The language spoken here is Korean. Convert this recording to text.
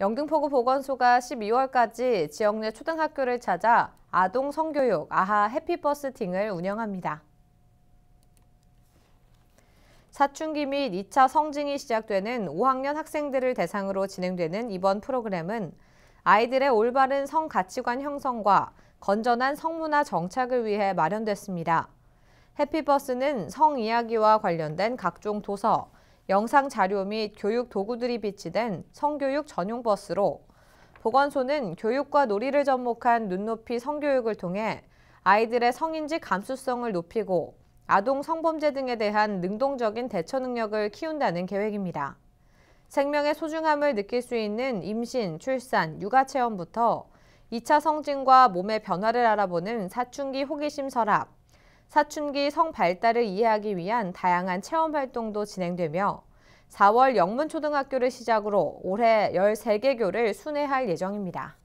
영등포구 보건소가 12월까지 지역 내 초등학교를 찾아 아동 성교육 아하 해피버스 팅을 운영합니다. 사춘기 및 2차 성징이 시작되는 5학년 학생들을 대상으로 진행되는 이번 프로그램은 아이들의 올바른 성 가치관 형성과 건전한 성문화 정착을 위해 마련됐습니다. 해피버스는 성 이야기와 관련된 각종 도서, 영상 자료 및 교육 도구들이 비치된 성교육 전용 버스로 보건소는 교육과 놀이를 접목한 눈높이 성교육을 통해 아이들의 성인지 감수성을 높이고 아동 성범죄 등에 대한 능동적인 대처 능력을 키운다는 계획입니다. 생명의 소중함을 느낄 수 있는 임신, 출산, 육아 체험부터 2차 성징과 몸의 변화를 알아보는 사춘기 호기심 서랍, 사춘기 성 발달을 이해하기 위한 다양한 체험 활동도 진행되며 4월 영문초등학교를 시작으로 올해 13개 교를 순회할 예정입니다.